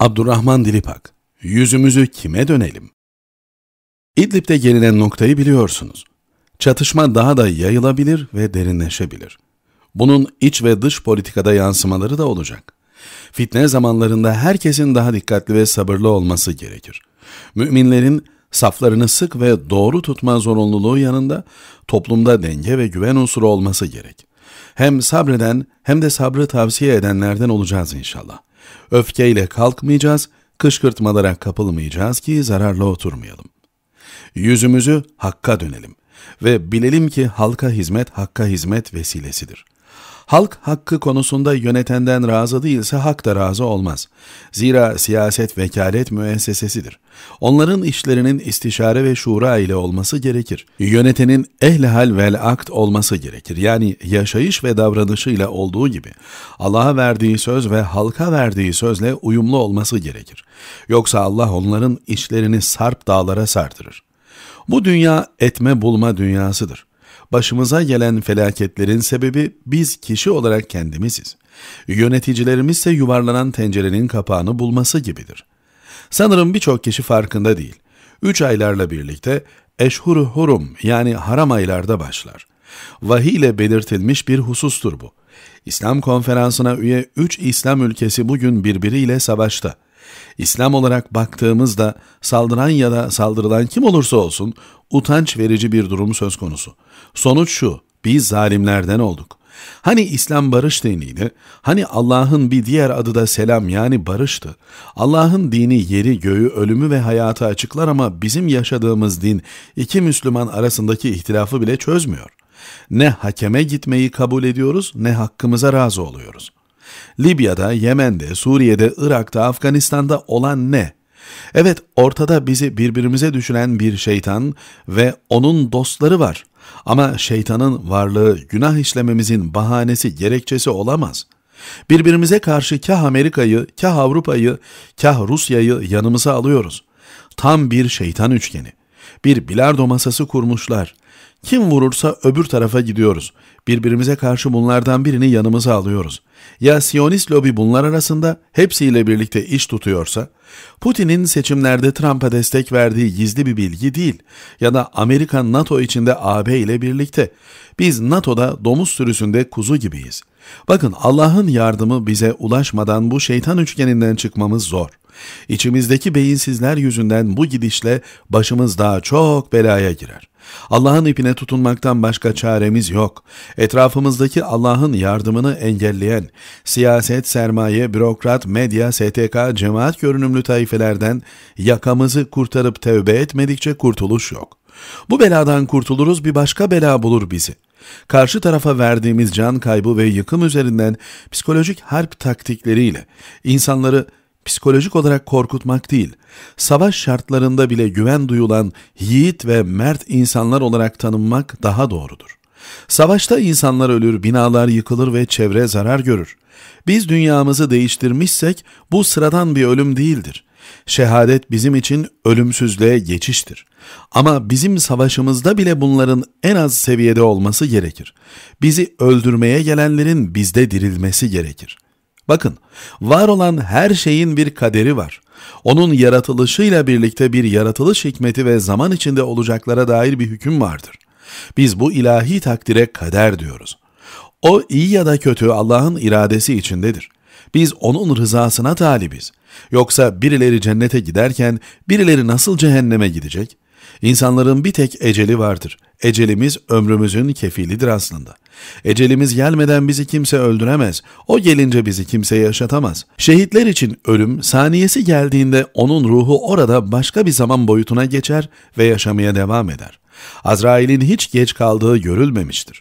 Abdurrahman Dilipak, yüzümüzü kime dönelim? İdlib'de gelinen noktayı biliyorsunuz. Çatışma daha da yayılabilir ve derinleşebilir. Bunun iç ve dış politikada yansımaları da olacak. Fitne zamanlarında herkesin daha dikkatli ve sabırlı olması gerekir. Müminlerin saflarını sık ve doğru tutma zorunluluğu yanında toplumda denge ve güven unsuru olması gerek. Hem sabreden hem de sabrı tavsiye edenlerden olacağız inşallah. Öfkeyle kalkmayacağız, kışkırtmalara kapılmayacağız ki zararla oturmayalım. Yüzümüzü hakka dönelim ve bilelim ki halka hizmet hakka hizmet vesilesidir.'' Halk hakkı konusunda yönetenden razı değilse hak da razı olmaz. Zira siyaset vekalet müessesesidir. Onların işlerinin istişare ve şura ile olması gerekir. Yönetenin ehlihal vel akt olması gerekir. Yani yaşayış ve davranışıyla olduğu gibi Allah'a verdiği söz ve halka verdiği sözle uyumlu olması gerekir. Yoksa Allah onların işlerini sarp dağlara sardırır. Bu dünya etme bulma dünyasıdır. Başımıza gelen felaketlerin sebebi biz kişi olarak kendimiziz. Yöneticilerimiz ise yuvarlanan tencerenin kapağını bulması gibidir. Sanırım birçok kişi farkında değil. Üç aylarla birlikte eşhur hurum yani haram aylarda başlar. Vahiy ile belirtilmiş bir husustur bu. İslam konferansına üye üç İslam ülkesi bugün birbiriyle savaşta. İslam olarak baktığımızda saldıran ya da saldırılan kim olursa olsun utanç verici bir durum söz konusu. Sonuç şu, biz zalimlerden olduk. Hani İslam barış diniydi, hani Allah'ın bir diğer adı da selam yani barıştı. Allah'ın dini yeri, göğü, ölümü ve hayatı açıklar ama bizim yaşadığımız din iki Müslüman arasındaki ihtilafı bile çözmüyor. Ne hakeme gitmeyi kabul ediyoruz ne hakkımıza razı oluyoruz. Libya'da, Yemen'de, Suriye'de, Irak'ta, Afganistan'da olan ne? Evet ortada bizi birbirimize düşüren bir şeytan ve onun dostları var. Ama şeytanın varlığı günah işlememizin bahanesi gerekçesi olamaz. Birbirimize karşı kah Amerika'yı, kah Avrupa'yı, kah Rusya'yı yanımıza alıyoruz. Tam bir şeytan üçgeni. Bir bilardo masası kurmuşlar. Kim vurursa öbür tarafa gidiyoruz. Birbirimize karşı bunlardan birini yanımıza alıyoruz. Ya Siyonist lobi bunlar arasında hepsiyle birlikte iş tutuyorsa, Putin'in seçimlerde Trump'a destek verdiği gizli bir bilgi değil ya da Amerika NATO içinde AB ile birlikte. Biz NATO'da domuz sürüsünde kuzu gibiyiz. Bakın Allah'ın yardımı bize ulaşmadan bu şeytan üçgeninden çıkmamız zor. İçimizdeki beyinsizler yüzünden bu gidişle başımız daha çok belaya girer. Allah'ın ipine tutunmaktan başka çaremiz yok. Etrafımızdaki Allah'ın yardımını engelleyen siyaset, sermaye, bürokrat, medya, STK, cemaat görünümlü tayfelerden yakamızı kurtarıp tevbe etmedikçe kurtuluş yok. Bu beladan kurtuluruz bir başka bela bulur bizi. Karşı tarafa verdiğimiz can kaybı ve yıkım üzerinden psikolojik harp taktikleriyle insanları psikolojik olarak korkutmak değil, savaş şartlarında bile güven duyulan yiğit ve mert insanlar olarak tanınmak daha doğrudur. Savaşta insanlar ölür, binalar yıkılır ve çevre zarar görür. Biz dünyamızı değiştirmişsek bu sıradan bir ölüm değildir. Şehadet bizim için ölümsüzlüğe geçiştir. Ama bizim savaşımızda bile bunların en az seviyede olması gerekir. Bizi öldürmeye gelenlerin bizde dirilmesi gerekir.'' Bakın, var olan her şeyin bir kaderi var. Onun yaratılışıyla birlikte bir yaratılış hikmeti ve zaman içinde olacaklara dair bir hüküm vardır. Biz bu ilahi takdire kader diyoruz. O iyi ya da kötü Allah'ın iradesi içindedir. Biz onun rızasına talibiz. Yoksa birileri cennete giderken birileri nasıl cehenneme gidecek?'' İnsanların bir tek eceli vardır. Ecelimiz ömrümüzün kefilidir aslında. Ecelimiz gelmeden bizi kimse öldüremez. O gelince bizi kimse yaşatamaz. Şehitler için ölüm saniyesi geldiğinde onun ruhu orada başka bir zaman boyutuna geçer ve yaşamaya devam eder. Azrail'in hiç geç kaldığı görülmemiştir.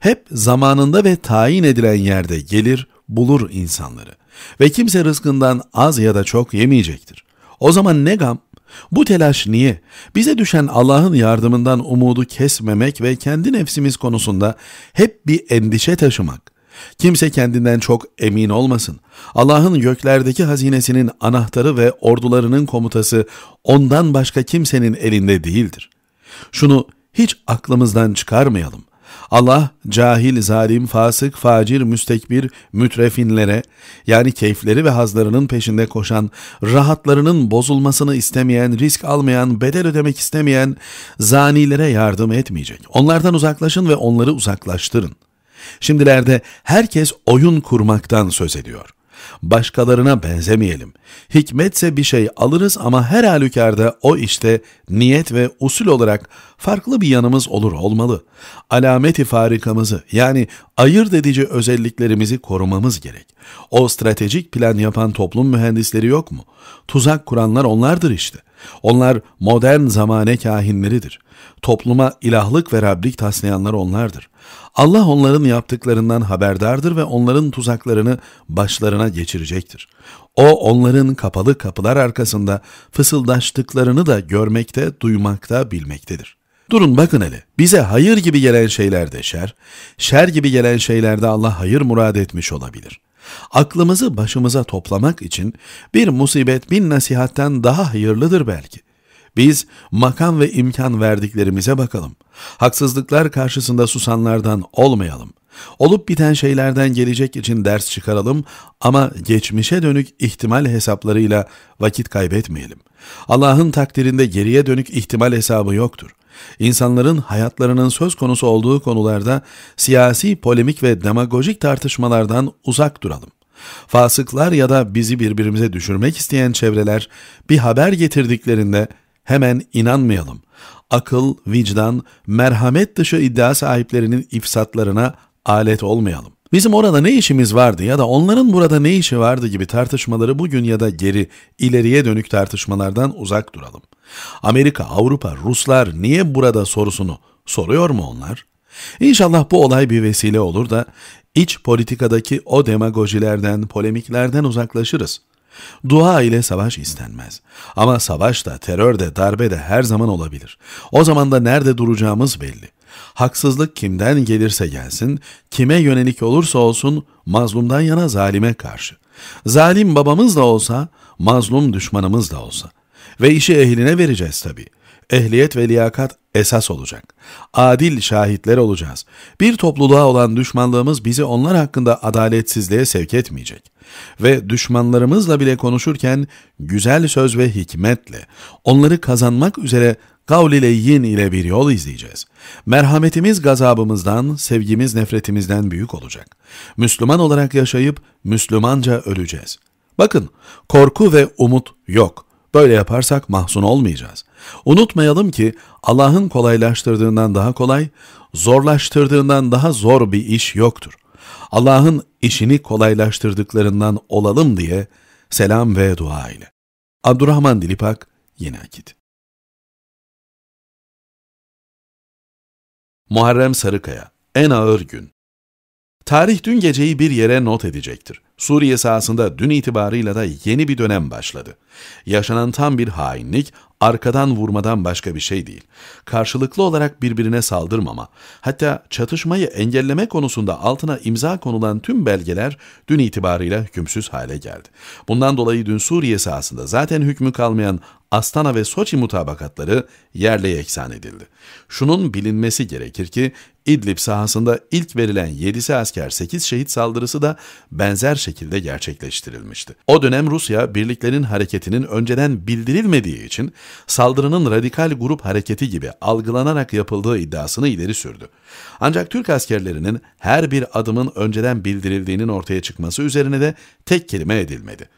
Hep zamanında ve tayin edilen yerde gelir, bulur insanları. Ve kimse rızkından az ya da çok yemeyecektir. O zaman ne gam bu telaş niye? Bize düşen Allah'ın yardımından umudu kesmemek ve kendi nefsimiz konusunda hep bir endişe taşımak. Kimse kendinden çok emin olmasın. Allah'ın göklerdeki hazinesinin anahtarı ve ordularının komutası ondan başka kimsenin elinde değildir. Şunu hiç aklımızdan çıkarmayalım. Allah cahil, zalim, fasık, facir, müstekbir, mütrefinlere yani keyifleri ve hazlarının peşinde koşan, rahatlarının bozulmasını istemeyen, risk almayan, bedel ödemek istemeyen zanilere yardım etmeyecek. Onlardan uzaklaşın ve onları uzaklaştırın. Şimdilerde herkes oyun kurmaktan söz ediyor. Başkalarına benzemeyelim. Hikmetse bir şey alırız ama her halükarda o işte niyet ve usul olarak farklı bir yanımız olur olmalı. Alameti farikamızı yani ayırt edici özelliklerimizi korumamız gerek. O stratejik plan yapan toplum mühendisleri yok mu? Tuzak kuranlar onlardır işte. Onlar modern zamane kahinleridir. Topluma ilahlık ve Rablik taslayanlar onlardır. Allah onların yaptıklarından haberdardır ve onların tuzaklarını başlarına geçirecektir. O onların kapalı kapılar arkasında fısıldaştıklarını da görmekte, duymakta, bilmektedir. Durun bakın hele, bize hayır gibi gelen şeylerde şer, şer gibi gelen şeylerde Allah hayır murad etmiş olabilir.'' Aklımızı başımıza toplamak için bir musibet bin nasihatten daha hayırlıdır belki. Biz makam ve imkan verdiklerimize bakalım. Haksızlıklar karşısında susanlardan olmayalım. Olup biten şeylerden gelecek için ders çıkaralım ama geçmişe dönük ihtimal hesaplarıyla vakit kaybetmeyelim. Allah'ın takdirinde geriye dönük ihtimal hesabı yoktur. İnsanların hayatlarının söz konusu olduğu konularda siyasi polemik ve demagojik tartışmalardan uzak duralım. Fasıklar ya da bizi birbirimize düşürmek isteyen çevreler bir haber getirdiklerinde hemen inanmayalım. Akıl, vicdan, merhamet dışı iddia sahiplerinin ifsatlarına alet olmayalım. Bizim orada ne işimiz vardı ya da onların burada ne işi vardı gibi tartışmaları bugün ya da geri, ileriye dönük tartışmalardan uzak duralım. Amerika, Avrupa, Ruslar niye burada sorusunu soruyor mu onlar? İnşallah bu olay bir vesile olur da iç politikadaki o demagojilerden, polemiklerden uzaklaşırız. Dua ile savaş istenmez. Ama savaş da, terör de, darbe de her zaman olabilir. O zaman da nerede duracağımız belli. Haksızlık kimden gelirse gelsin, kime yönelik olursa olsun mazlumdan yana zalime karşı. Zalim babamız da olsa, mazlum düşmanımız da olsa. Ve işi ehline vereceğiz tabii. Ehliyet ve liyakat esas olacak. Adil şahitler olacağız. Bir topluluğa olan düşmanlığımız bizi onlar hakkında adaletsizliğe sevk etmeyecek. Ve düşmanlarımızla bile konuşurken güzel söz ve hikmetle onları kazanmak üzere kavl ile yin ile bir yol izleyeceğiz. Merhametimiz gazabımızdan, sevgimiz nefretimizden büyük olacak. Müslüman olarak yaşayıp Müslümanca öleceğiz. Bakın, korku ve umut yok. Böyle yaparsak mahzun olmayacağız. Unutmayalım ki Allah'ın kolaylaştırdığından daha kolay, zorlaştırdığından daha zor bir iş yoktur. Allah'ın işini kolaylaştırdıklarından olalım diye selam ve dua ile. Abdurrahman Dilipak, Yeni Akit Muharrem Sarıkaya, en ağır gün. Tarih dün geceyi bir yere not edecektir. Suriye sahasında dün itibarıyla da yeni bir dönem başladı. Yaşanan tam bir hainlik, arkadan vurmadan başka bir şey değil. Karşılıklı olarak birbirine saldırmama, hatta çatışmayı engelleme konusunda altına imza konulan tüm belgeler dün itibarıyla hükümsüz hale geldi. Bundan dolayı dün Suriye sahasında zaten hükmü kalmayan Astana ve Soçi mutabakatları yerle yeksan edildi. Şunun bilinmesi gerekir ki İdlib sahasında ilk verilen 7'si asker 8 şehit saldırısı da benzer şekilde gerçekleştirilmişti. O dönem Rusya birliklerin hareketinin önceden bildirilmediği için saldırının radikal grup hareketi gibi algılanarak yapıldığı iddiasını ileri sürdü. Ancak Türk askerlerinin her bir adımın önceden bildirildiğinin ortaya çıkması üzerine de tek kelime edilmedi.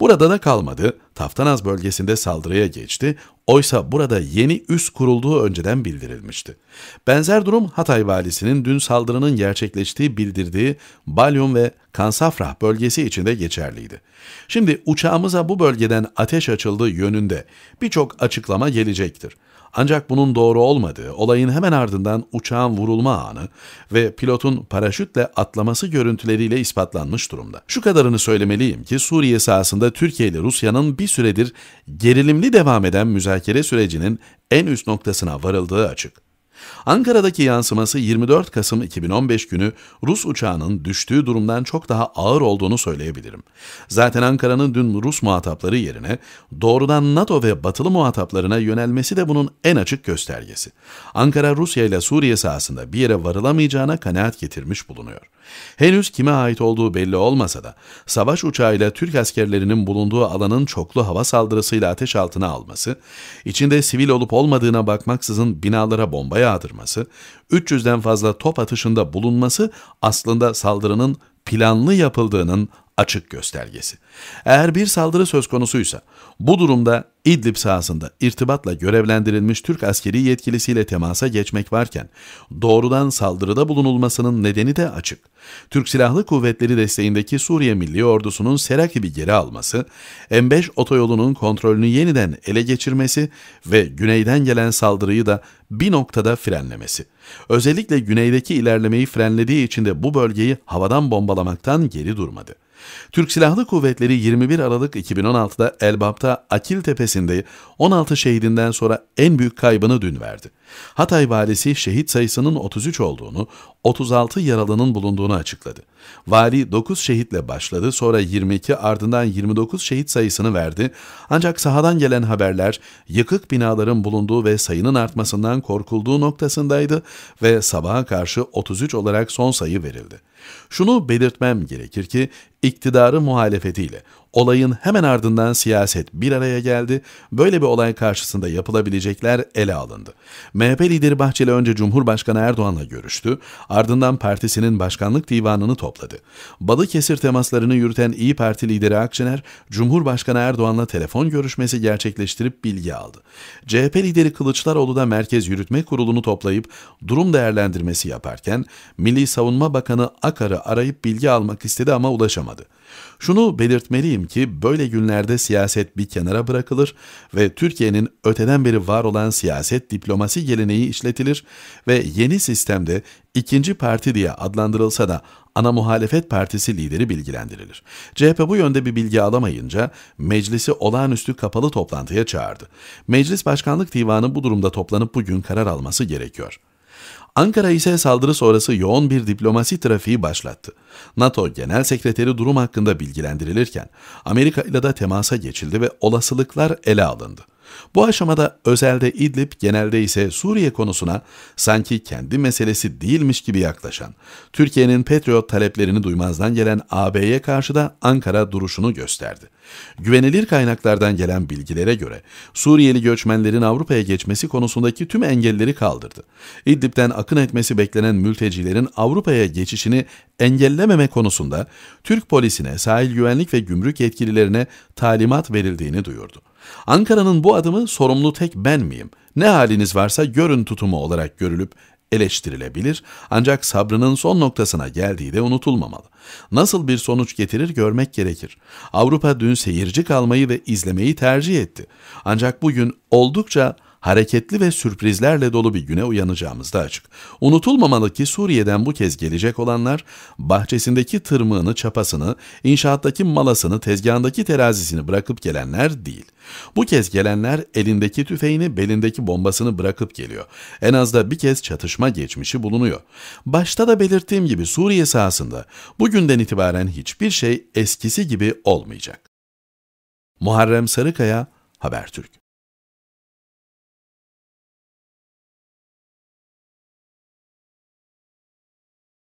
Burada da kalmadı, Taftanaz bölgesinde saldırıya saldırıya geçti. Oysa burada yeni üs kurulduğu önceden bildirilmişti. Benzer durum Hatay valisinin dün saldırının gerçekleştiği bildirdiği Balyon ve Kansafrah bölgesi içinde geçerliydi. Şimdi uçağımıza bu bölgeden ateş açıldığı yönünde birçok açıklama gelecektir. Ancak bunun doğru olmadığı, olayın hemen ardından uçağın vurulma anı ve pilotun paraşütle atlaması görüntüleriyle ispatlanmış durumda. Şu kadarını söylemeliyim ki Suriye sahasında Türkiye ile Rusya'nın bir süredir gerilimli devam eden müzakere sürecinin en üst noktasına varıldığı açık. Ankara'daki yansıması 24 Kasım 2015 günü Rus uçağının düştüğü durumdan çok daha ağır olduğunu söyleyebilirim. Zaten Ankara'nın dün Rus muhatapları yerine doğrudan NATO ve batılı muhataplarına yönelmesi de bunun en açık göstergesi. Ankara Rusya ile Suriye sahasında bir yere varılamayacağına kanaat getirmiş bulunuyor. Henüz kime ait olduğu belli olmasa da savaş uçağıyla Türk askerlerinin bulunduğu alanın çoklu hava saldırısıyla ateş altına alması, içinde sivil olup olmadığına bakmaksızın binalara bombaya yağdırması, 300'den fazla top atışında bulunması aslında saldırının planlı yapıldığının açık göstergesi. Eğer bir saldırı söz konusuysa bu durumda İdlib sahasında irtibatla görevlendirilmiş Türk askeri yetkilisiyle temasa geçmek varken doğrudan saldırıda bulunulmasının nedeni de açık. Türk Silahlı Kuvvetleri desteğindeki Suriye Milli Ordusu'nun Serakib'i geri alması, M5 otoyolunun kontrolünü yeniden ele geçirmesi ve güneyden gelen saldırıyı da bir noktada frenlemesi. Özellikle güneydeki ilerlemeyi frenlediği için de bu bölgeyi havadan bombalamaktan geri durmadı. Türk Silahlı Kuvvetleri 21 Aralık 2016'da Elbap'ta Akil Tepesi'nde 16 şehidinden sonra en büyük kaybını dün verdi. Hatay valisi şehit sayısının 33 olduğunu, 36 yaralının bulunduğunu açıkladı. Vali 9 şehitle başladı, sonra 22 ardından 29 şehit sayısını verdi. Ancak sahadan gelen haberler yıkık binaların bulunduğu ve sayının artmasından korkulduğu noktasındaydı ve sabaha karşı 33 olarak son sayı verildi. Şunu belirtmem gerekir ki iktidarı muhalefetiyle Olayın hemen ardından siyaset bir araya geldi. Böyle bir olay karşısında yapılabilecekler ele alındı. MHP lideri Bahçeli önce Cumhurbaşkanı Erdoğan'la görüştü. Ardından partisinin başkanlık divanını topladı. Balıkesir temaslarını yürüten İyi Parti lideri Akşener, Cumhurbaşkanı Erdoğan'la telefon görüşmesi gerçekleştirip bilgi aldı. CHP lideri Kılıçdaroğlu da Merkez Yürütme Kurulu'nu toplayıp durum değerlendirmesi yaparken Milli Savunma Bakanı Akar'ı arayıp bilgi almak istedi ama ulaşamadı. Şunu belirtmeliyim ki böyle günlerde siyaset bir kenara bırakılır ve Türkiye'nin öteden beri var olan siyaset diplomasi geleneği işletilir ve yeni sistemde ikinci parti diye adlandırılsa da ana muhalefet partisi lideri bilgilendirilir. CHP bu yönde bir bilgi alamayınca meclisi olağanüstü kapalı toplantıya çağırdı. Meclis Başkanlık Divanı bu durumda toplanıp bugün karar alması gerekiyor. Ankara ise saldırı sonrası yoğun bir diplomasi trafiği başlattı. NATO Genel Sekreteri durum hakkında bilgilendirilirken Amerika ile de temasa geçildi ve olasılıklar ele alındı. Bu aşamada özelde İdlib, genelde ise Suriye konusuna sanki kendi meselesi değilmiş gibi yaklaşan, Türkiye'nin Patriot taleplerini duymazdan gelen AB'ye karşı da Ankara duruşunu gösterdi. Güvenilir kaynaklardan gelen bilgilere göre Suriyeli göçmenlerin Avrupa'ya geçmesi konusundaki tüm engelleri kaldırdı. İdlib'den akın etmesi beklenen mültecilerin Avrupa'ya geçişini engellememe konusunda Türk polisine, sahil güvenlik ve gümrük yetkililerine talimat verildiğini duyurdu. Ankara'nın bu adımı sorumlu tek ben miyim? Ne haliniz varsa görün tutumu olarak görülüp eleştirilebilir ancak sabrının son noktasına geldiği de unutulmamalı. Nasıl bir sonuç getirir görmek gerekir. Avrupa dün seyirci kalmayı ve izlemeyi tercih etti. Ancak bugün oldukça hareketli ve sürprizlerle dolu bir güne uyanacağımız da açık. Unutulmamalı ki Suriye'den bu kez gelecek olanlar bahçesindeki tırmığını, çapasını, inşaattaki malasını, tezgahındaki terazisini bırakıp gelenler değil. Bu kez gelenler elindeki tüfeğini, belindeki bombasını bırakıp geliyor. En az da bir kez çatışma geçmişi bulunuyor. Başta da belirttiğim gibi Suriye sahasında bugünden itibaren hiçbir şey eskisi gibi olmayacak. Muharrem Sarıkaya, Habertürk